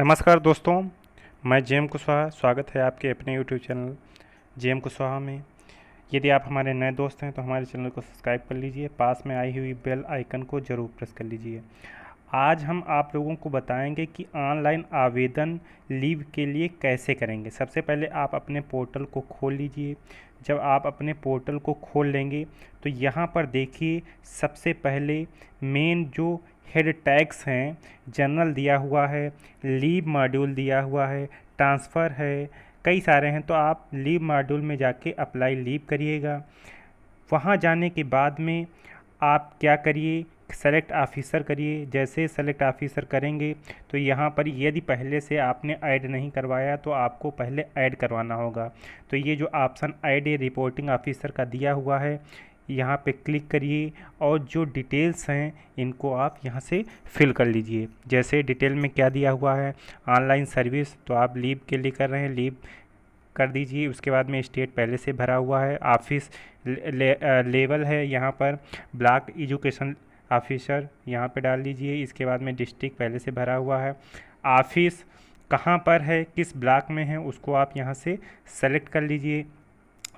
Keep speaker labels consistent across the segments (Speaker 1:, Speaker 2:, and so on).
Speaker 1: नमस्कार दोस्तों मैं जेम कुशवाहा स्वागत है आपके अपने यूट्यूब चैनल जेम कुशवाहा में यदि आप हमारे नए दोस्त हैं तो हमारे चैनल को सब्सक्राइब कर लीजिए पास में आई हुई बेल आइकन को ज़रूर प्रेस कर लीजिए आज हम आप लोगों को बताएंगे कि ऑनलाइन आवेदन लीव के लिए कैसे करेंगे सबसे पहले आप अपने पोर्टल को खोल लीजिए जब आप अपने पोर्टल को खोल लेंगे तो यहाँ पर देखिए सबसे पहले मेन जो हेड टैग्स हैं जनरल दिया हुआ है लीव मॉड्यूल दिया हुआ है ट्रांसफ़र है कई सारे हैं तो आप लीव मॉड्यूल में जाके अप्लाई लीव करिएगा वहाँ जाने के बाद में आप क्या करिए सेलेक्ट ऑफ़िसर करिए जैसे सेलेक्ट ऑफ़िसर करेंगे तो यहाँ पर यदि पहले से आपने ऐड नहीं करवाया तो आपको पहले ऐड करवाना होगा तो ये जो ऑप्शन ऐड रिपोर्टिंग ऑफ़िसर का दिया हुआ है यहाँ पे क्लिक करिए और जो डिटेल्स हैं इनको आप यहाँ से फिल कर लीजिए जैसे डिटेल में क्या दिया हुआ है ऑनलाइन सर्विस तो आप लीव के लिए कर रहे हैं लीव कर दीजिए उसके बाद में स्टेट पहले से भरा हुआ है ऑफिस ले, लेवल है यहाँ पर ब्लॉक एजुकेशन ऑफिसर यहाँ पे डाल लीजिए इसके बाद में डिस्ट्रिक्ट पहले से भरा हुआ है ऑफिस कहाँ पर है किस ब्लॉक में है उसको आप यहाँ से सेलेक्ट कर लीजिए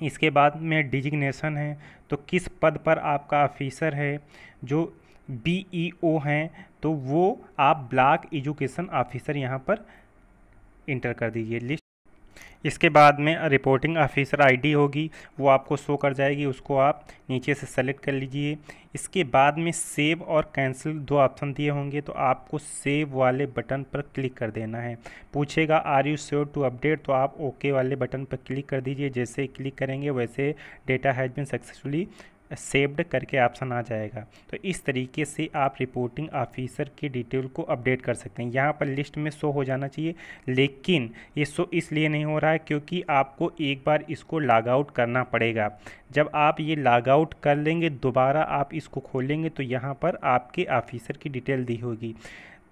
Speaker 1: इसके बाद में डिजिग्नेशन है तो किस पद पर आपका ऑफिसर है जो बी ई ओ हैं तो वो आप ब्लॉक एजुकेशन ऑफिसर यहाँ पर इंटर कर दीजिए लिस्ट इसके बाद में रिपोर्टिंग ऑफिसर आईडी होगी वो आपको शो कर जाएगी उसको आप नीचे से सेलेक्ट कर लीजिए इसके बाद में सेव और कैंसिल दो ऑप्शन दिए होंगे तो आपको सेव वाले बटन पर क्लिक कर देना है पूछेगा are you sure to update तो आप ओके okay वाले बटन पर क्लिक कर दीजिए जैसे क्लिक करेंगे वैसे data has been successfully saved करके ऑप्शन आ जाएगा तो इस तरीके से आप रिपोर्टिंग ऑफिसर की डिटेल को अपडेट कर सकते हैं यहाँ पर लिस्ट में शो हो जाना चाहिए लेकिन ये शो इसलिए नहीं हो रहा है क्योंकि आपको एक बार इसको लॉग आउट करना पड़ेगा जब आप ये लॉग आउट कर लेंगे दोबारा आप इसको खोलेंगे तो यहाँ पर आपके ऑफिसर की डिटेल दी होगी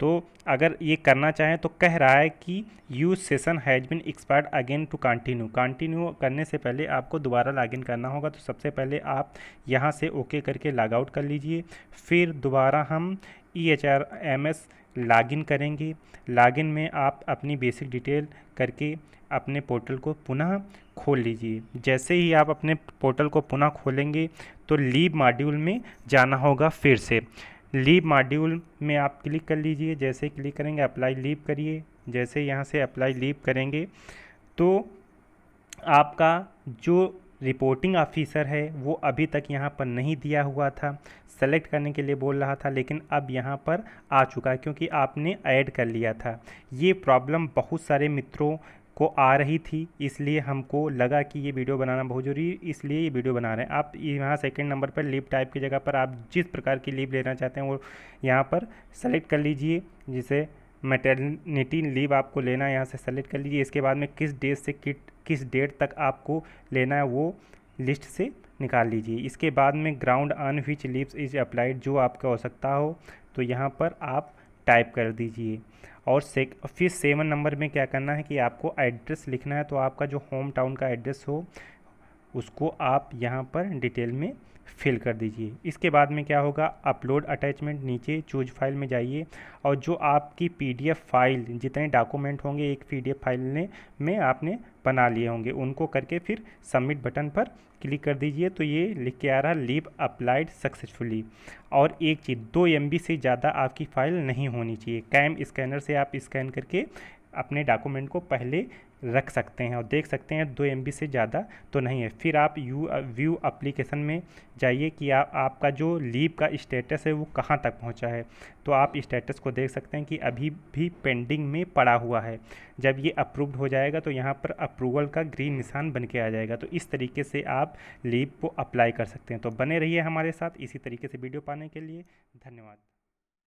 Speaker 1: तो अगर ये करना चाहें तो कह रहा है कि you session has been expired again to continue continue करने से पहले आपको दोबारा लॉगिन करना होगा तो सबसे पहले आप यहाँ से ओके करके लॉग आउट कर लीजिए फिर दोबारा हम E H R M S login करेंगे लॉगिन में आप अपनी बेसिक डिटेल करके अपने पोर्टल को पुनः खोल लीजिए जैसे ही आप अपने पोर्टल को पुनः खोलेंगे तो लीव मॉड्यूल में जाना होगा फिर से लीव मॉड्यूल में आप क्लिक कर लीजिए जैसे क्लिक करेंगे अप्लाई लीव करिए जैसे यहाँ से अप्लाई लीव करेंगे तो आपका जो रिपोर्टिंग ऑफिसर है वो अभी तक यहाँ पर नहीं दिया हुआ था सेलेक्ट करने के लिए बोल रहा था लेकिन अब यहाँ पर आ चुका है क्योंकि आपने ऐड कर लिया था ये प्रॉब्लम बहुत सारे मित्रों को आ रही थी इसलिए हमको लगा कि ये वीडियो बनाना बहुत ज़रूरी इसलिए ये वीडियो बना रहे हैं आप यहाँ सेकंड नंबर पर लीव टाइप की जगह पर आप जिस प्रकार की लीव लेना चाहते हैं वो यहाँ पर सेलेक्ट कर लीजिए जिसे मेटर्निटी लीव आपको लेना है यहाँ से सेलेक्ट कर लीजिए इसके बाद में किस डेट से किट किस डेट तक आपको लेना है वो लिस्ट से निकाल लीजिए इसके बाद में ground on which leaves is applied जो आपका हो सकता हो तो यहाँ पर आप टाइप कर दीजिए और से फिर सेवन नंबर में क्या करना है कि आपको एड्रेस लिखना है तो आपका जो होम टाउन का एड्रेस हो उसको आप यहाँ पर डिटेल में फिल कर दीजिए इसके बाद में क्या होगा अपलोड अटैचमेंट नीचे चूज फाइल में जाइए और जो आपकी पीडीएफ फाइल जितने डॉक्यूमेंट होंगे एक पीडीएफ फाइल ने में आपने बना लिए होंगे उनको करके फिर सबमिट बटन पर क्लिक कर दीजिए तो ये लिख के आ रहा लीव अप्लाइड सक्सेसफुली और एक चीज़ दो एम से ज़्यादा आपकी फ़ाइल नहीं होनी चाहिए कैम स्कैनर से आप स्कैन करके अपने डॉक्यूमेंट को पहले रख सकते हैं और देख सकते हैं दो एम से ज़्यादा तो नहीं है फिर आप यू व्यू अप्लीकेशन में जाइए कि आप आपका जो लीव का स्टेटस है वो कहाँ तक पहुँचा है तो आप स्टेटस को देख सकते हैं कि अभी भी पेंडिंग में पड़ा हुआ है जब ये अप्रूव्ड हो जाएगा तो यहाँ पर अप्रूवल का ग्रीन निशान बन के आ जाएगा तो इस तरीके से आप लीव को अप्लाई कर सकते हैं तो बने रहिए हमारे साथ इसी तरीके से वीडियो पाने के लिए धन्यवाद